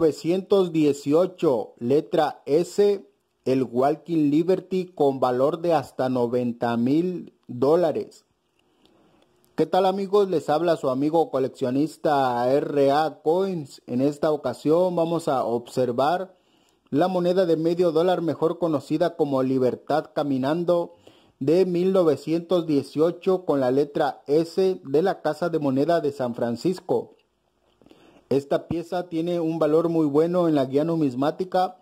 1918, letra S, el Walking Liberty con valor de hasta 90 mil dólares. ¿Qué tal amigos? Les habla su amigo coleccionista RA Coins. En esta ocasión vamos a observar la moneda de medio dólar mejor conocida como Libertad Caminando de 1918 con la letra S de la Casa de Moneda de San Francisco. Esta pieza tiene un valor muy bueno en la guía numismática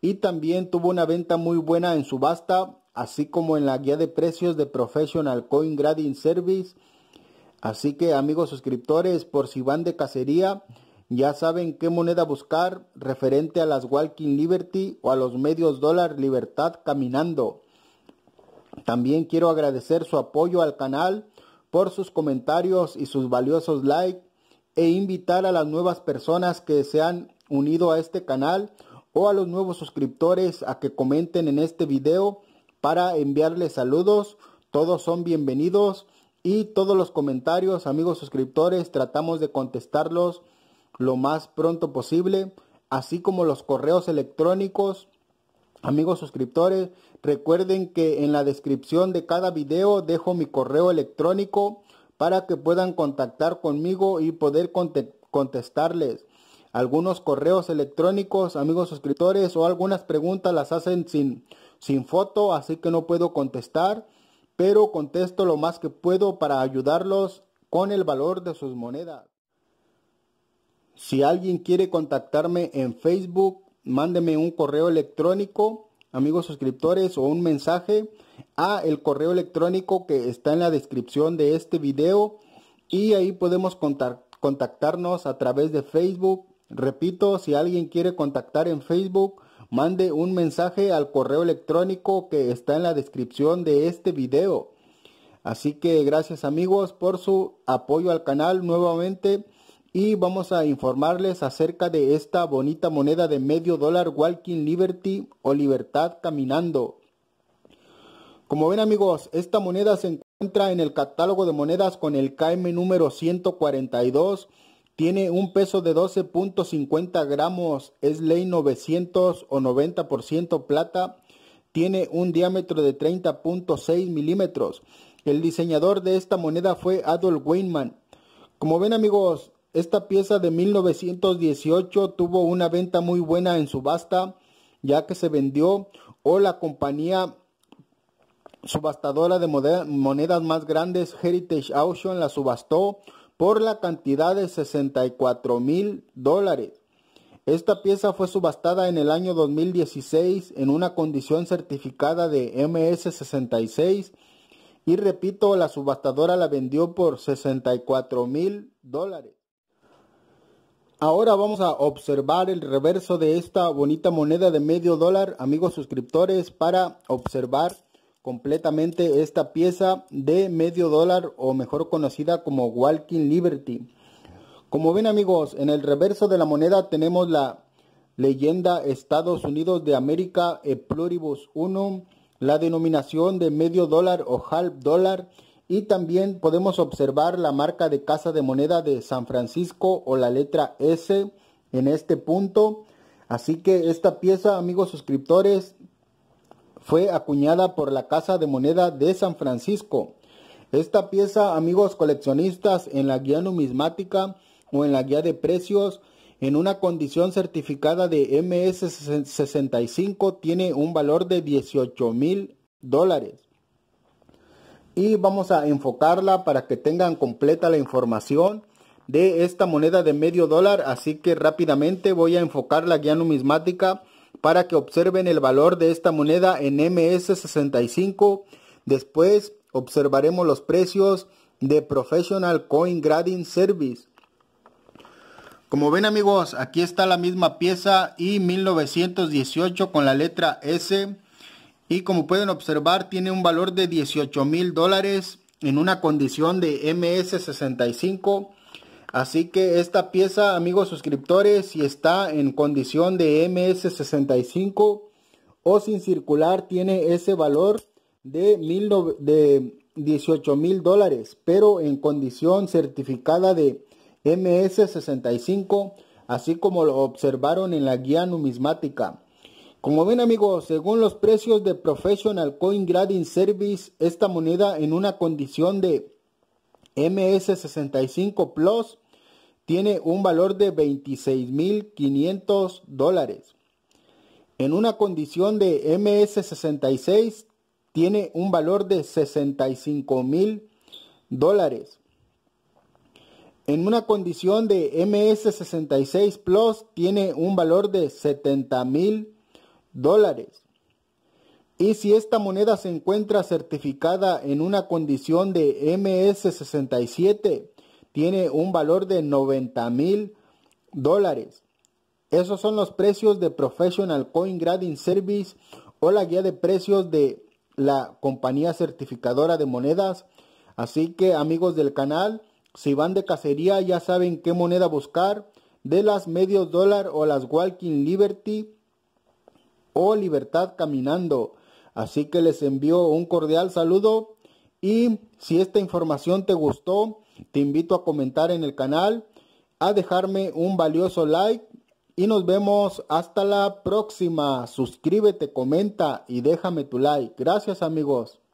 y también tuvo una venta muy buena en subasta, así como en la guía de precios de Professional Coin Grading Service. Así que amigos suscriptores, por si van de cacería, ya saben qué moneda buscar referente a las Walking Liberty o a los medios dólar Libertad Caminando. También quiero agradecer su apoyo al canal por sus comentarios y sus valiosos likes e invitar a las nuevas personas que se han unido a este canal o a los nuevos suscriptores a que comenten en este video para enviarles saludos. Todos son bienvenidos y todos los comentarios, amigos suscriptores, tratamos de contestarlos lo más pronto posible, así como los correos electrónicos. Amigos suscriptores, recuerden que en la descripción de cada video dejo mi correo electrónico para que puedan contactar conmigo y poder contestarles algunos correos electrónicos, amigos suscriptores o algunas preguntas las hacen sin, sin foto, así que no puedo contestar, pero contesto lo más que puedo para ayudarlos con el valor de sus monedas. Si alguien quiere contactarme en Facebook, mándeme un correo electrónico, amigos suscriptores o un mensaje a el correo electrónico que está en la descripción de este video y ahí podemos contactarnos a través de Facebook. Repito, si alguien quiere contactar en Facebook, mande un mensaje al correo electrónico que está en la descripción de este video. Así que gracias amigos por su apoyo al canal nuevamente y vamos a informarles acerca de esta bonita moneda de medio dólar Walking Liberty o Libertad Caminando. Como ven amigos, esta moneda se encuentra en el catálogo de monedas con el KM número 142. Tiene un peso de 12.50 gramos, es ley 900 o 90% plata. Tiene un diámetro de 30.6 milímetros. El diseñador de esta moneda fue Adolf Weinman. Como ven amigos, esta pieza de 1918 tuvo una venta muy buena en subasta, ya que se vendió o la compañía subastadora de monedas más grandes, Heritage Auction, la subastó por la cantidad de 64 mil dólares. Esta pieza fue subastada en el año 2016 en una condición certificada de MS66 y repito, la subastadora la vendió por 64 mil dólares. Ahora vamos a observar el reverso de esta bonita moneda de medio dólar, amigos suscriptores, para observar completamente esta pieza de medio dólar o mejor conocida como Walking Liberty. Como ven amigos, en el reverso de la moneda tenemos la leyenda Estados Unidos de América e Pluribus 1, la denominación de medio dólar o half dólar y también podemos observar la marca de casa de moneda de San Francisco o la letra S en este punto. Así que esta pieza, amigos suscriptores, fue acuñada por la Casa de Moneda de San Francisco. Esta pieza, amigos coleccionistas, en la guía numismática o en la guía de precios, en una condición certificada de MS65, tiene un valor de 18 mil dólares. Y vamos a enfocarla para que tengan completa la información de esta moneda de medio dólar. Así que rápidamente voy a enfocar la guía numismática para que observen el valor de esta moneda en MS65. Después observaremos los precios de Professional Coin Grading Service. Como ven amigos, aquí está la misma pieza y 1918 con la letra S. Y como pueden observar, tiene un valor de 18 mil dólares en una condición de MS65. Así que esta pieza, amigos suscriptores, si está en condición de MS65 o sin circular, tiene ese valor de, mil de 18 mil dólares, pero en condición certificada de MS65, así como lo observaron en la guía numismática. Como ven amigos, según los precios de Professional Coin Grading Service, esta moneda en una condición de MS65 Plus tiene un valor de 26.500 dólares. En una condición de MS66 tiene un valor de 65.000 dólares. En una condición de MS66 Plus tiene un valor de 70.000 dólares y si esta moneda se encuentra certificada en una condición de MS67, tiene un valor de 90 mil dólares. Esos son los precios de Professional Coin Grading Service o la guía de precios de la compañía certificadora de monedas. Así que amigos del canal, si van de cacería ya saben qué moneda buscar, de las medios dólar o las Walking Liberty o Libertad Caminando. Así que les envío un cordial saludo y si esta información te gustó, te invito a comentar en el canal, a dejarme un valioso like y nos vemos hasta la próxima. Suscríbete, comenta y déjame tu like. Gracias amigos.